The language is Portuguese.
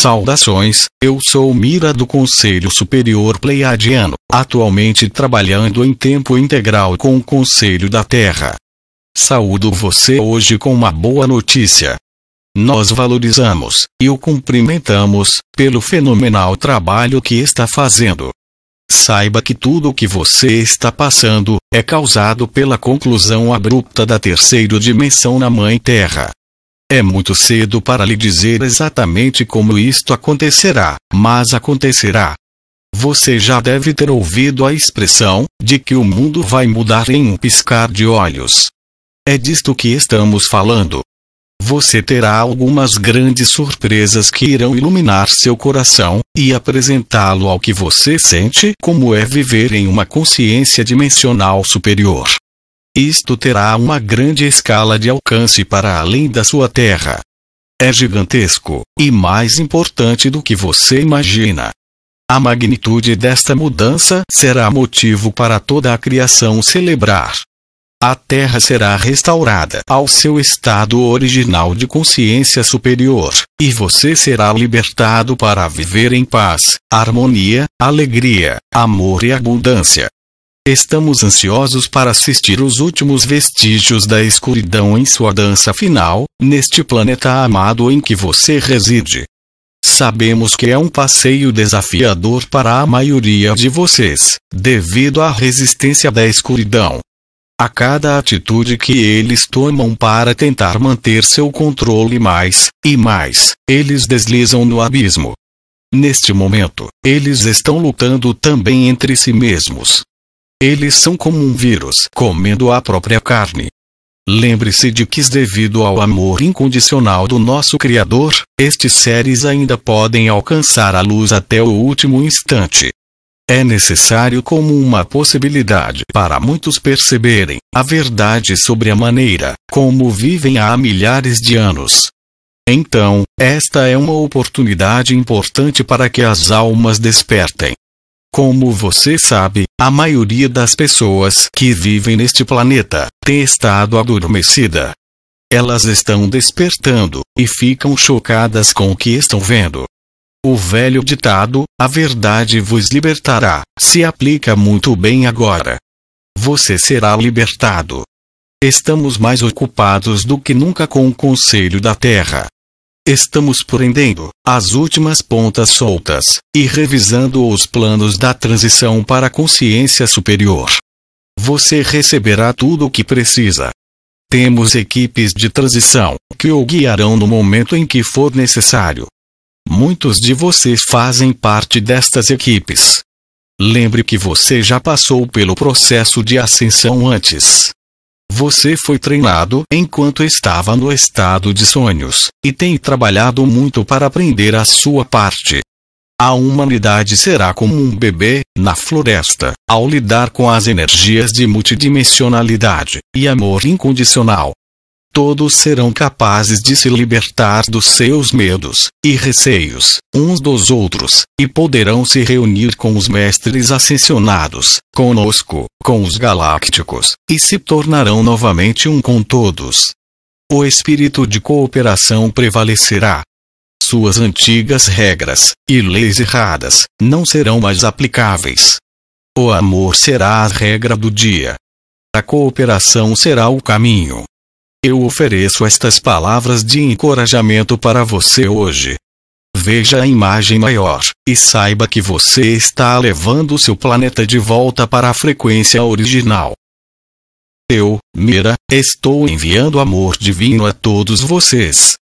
Saudações, eu sou Mira do Conselho Superior Pleiadiano, atualmente trabalhando em tempo integral com o Conselho da Terra. Saúdo você hoje com uma boa notícia. Nós valorizamos e o cumprimentamos pelo fenomenal trabalho que está fazendo. Saiba que tudo o que você está passando é causado pela conclusão abrupta da terceira dimensão na Mãe Terra. É muito cedo para lhe dizer exatamente como isto acontecerá, mas acontecerá. Você já deve ter ouvido a expressão de que o mundo vai mudar em um piscar de olhos. É disto que estamos falando. Você terá algumas grandes surpresas que irão iluminar seu coração e apresentá-lo ao que você sente como é viver em uma consciência dimensional superior. Isto terá uma grande escala de alcance para além da sua terra. É gigantesco, e mais importante do que você imagina. A magnitude desta mudança será motivo para toda a criação celebrar. A Terra será restaurada ao seu estado original de consciência superior, e você será libertado para viver em paz, harmonia, alegria, amor e abundância. Estamos ansiosos para assistir os últimos vestígios da escuridão em sua dança final, neste planeta amado em que você reside. Sabemos que é um passeio desafiador para a maioria de vocês, devido à resistência da escuridão. A cada atitude que eles tomam para tentar manter seu controle mais e mais, eles deslizam no abismo. Neste momento, eles estão lutando também entre si mesmos, eles são como um vírus comendo a própria carne. Lembre-se de que, devido ao amor incondicional do nosso Criador, estes seres ainda podem alcançar a luz até o último instante. É necessário como uma possibilidade para muitos perceberem a verdade sobre a maneira como vivem há milhares de anos. Então, esta é uma oportunidade importante para que as almas despertem como você sabe, a maioria das pessoas que vivem neste planeta tem estado adormecida. Elas estão despertando e ficam chocadas com o que estão vendo. O velho ditado, a verdade vos libertará, se aplica muito bem agora. Você será libertado. Estamos mais ocupados do que nunca com o Conselho da Terra, Estamos prendendo as últimas pontas soltas e revisando os planos da transição para a consciência superior. Você receberá tudo o que precisa. Temos equipes de transição que o guiarão no momento em que for necessário. Muitos de vocês fazem parte destas equipes. Lembre que você já passou pelo processo de ascensão antes. Você foi treinado enquanto estava no estado de sonhos, e tem trabalhado muito para aprender a sua parte. A humanidade será como um bebê, na floresta, ao lidar com as energias de multidimensionalidade e amor incondicional todos serão capazes de se libertar dos seus medos e receios uns dos outros, e poderão se reunir com os mestres ascensionados, conosco, com os galácticos, e se tornarão novamente um com todos. O espírito de cooperação prevalecerá. Suas antigas regras e leis erradas não serão mais aplicáveis. O amor será a regra do dia. A cooperação será o caminho. Eu ofereço estas palavras de encorajamento para você hoje. Veja a imagem maior e saiba que você está levando seu planeta de volta para a frequência original. Eu, Mira, estou enviando amor divino a todos vocês,